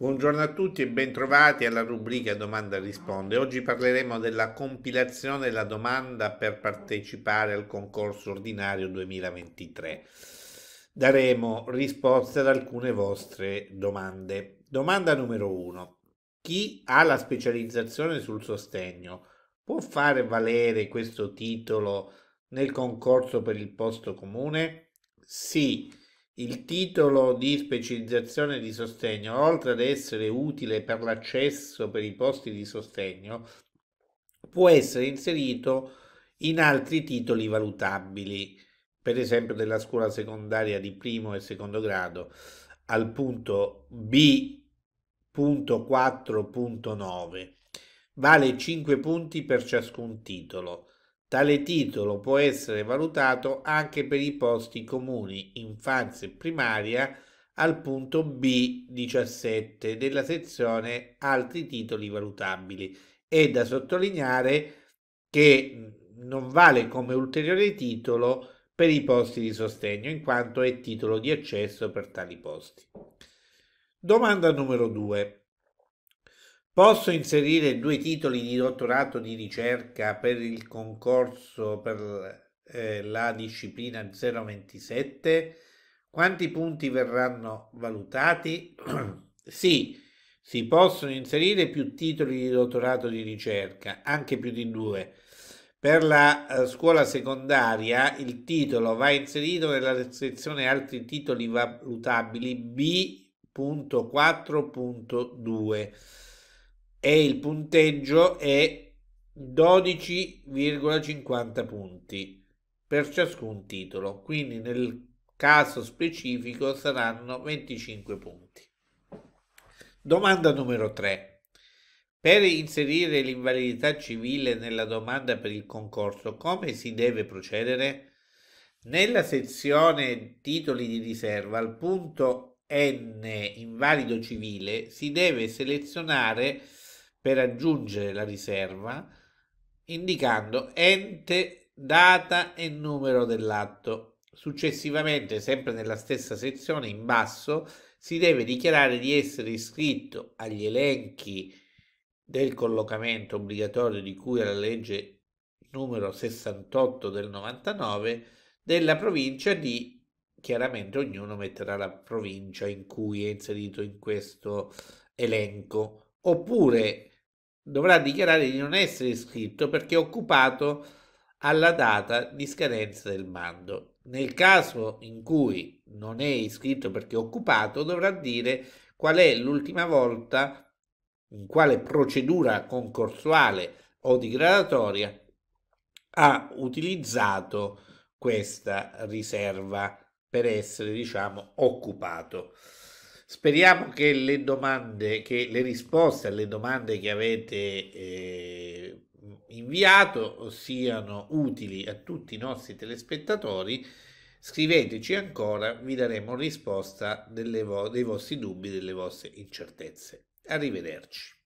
Buongiorno a tutti e bentrovati alla rubrica Domanda risponde. Oggi parleremo della compilazione della domanda per partecipare al concorso ordinario 2023. Daremo risposte ad alcune vostre domande. Domanda numero 1. Chi ha la specializzazione sul sostegno può fare valere questo titolo nel concorso per il posto comune? Sì il titolo di specializzazione di sostegno, oltre ad essere utile per l'accesso per i posti di sostegno, può essere inserito in altri titoli valutabili, per esempio della scuola secondaria di primo e secondo grado, al punto B.4.9. Vale 5 punti per ciascun titolo. Tale titolo può essere valutato anche per i posti comuni infanzia e primaria al punto B17 della sezione altri titoli valutabili. È da sottolineare che non vale come ulteriore titolo per i posti di sostegno in quanto è titolo di accesso per tali posti. Domanda numero 2. Posso inserire due titoli di dottorato di ricerca per il concorso per eh, la disciplina 027? Quanti punti verranno valutati? sì, si possono inserire più titoli di dottorato di ricerca, anche più di due. Per la eh, scuola secondaria il titolo va inserito nella sezione altri titoli valutabili B.4.2 e il punteggio è 12,50 punti per ciascun titolo, quindi nel caso specifico saranno 25 punti. Domanda numero 3. Per inserire l'invalidità civile nella domanda per il concorso, come si deve procedere? Nella sezione titoli di riserva, al punto N invalido civile, si deve selezionare per aggiungere la riserva indicando ente, data e numero dell'atto. Successivamente, sempre nella stessa sezione in basso, si deve dichiarare di essere iscritto agli elenchi del collocamento obbligatorio di cui alla legge numero 68 del 99 della provincia di chiaramente ognuno metterà la provincia in cui è inserito in questo elenco oppure dovrà dichiarare di non essere iscritto perché occupato alla data di scadenza del bando. Nel caso in cui non è iscritto perché occupato, dovrà dire qual è l'ultima volta in quale procedura concorsuale o di gradatoria ha utilizzato questa riserva per essere, diciamo, occupato. Speriamo che le domande, che le risposte alle domande che avete eh, inviato siano utili a tutti i nostri telespettatori. Scriveteci ancora, vi daremo risposta vo- dei vostri dubbi, delle vostre incertezze. Arrivederci.